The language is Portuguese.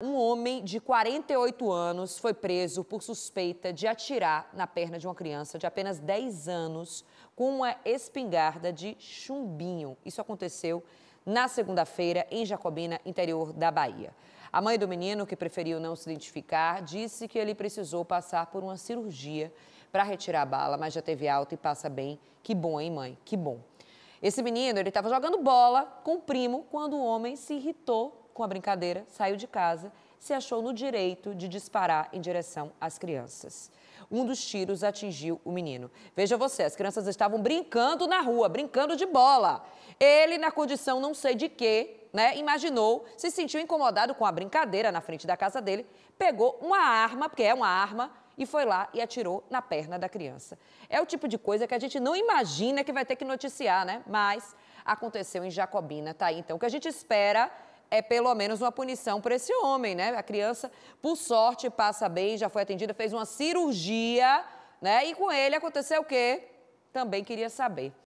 Um homem de 48 anos foi preso por suspeita de atirar na perna de uma criança de apenas 10 anos com uma espingarda de chumbinho. Isso aconteceu na segunda-feira em Jacobina, interior da Bahia. A mãe do menino, que preferiu não se identificar, disse que ele precisou passar por uma cirurgia para retirar a bala, mas já teve alta e passa bem. Que bom, hein, mãe? Que bom. Esse menino, ele estava jogando bola com o primo quando o homem se irritou com a brincadeira, saiu de casa, se achou no direito de disparar em direção às crianças. Um dos tiros atingiu o menino. Veja você, as crianças estavam brincando na rua, brincando de bola. Ele, na condição não sei de quê, né, imaginou, se sentiu incomodado com a brincadeira na frente da casa dele, pegou uma arma, porque é uma arma, e foi lá e atirou na perna da criança. É o tipo de coisa que a gente não imagina que vai ter que noticiar, né? Mas aconteceu em Jacobina, tá aí. Então, o que a gente espera é pelo menos uma punição para esse homem, né? A criança, por sorte, passa bem, já foi atendida, fez uma cirurgia, né? E com ele aconteceu o quê? Também queria saber.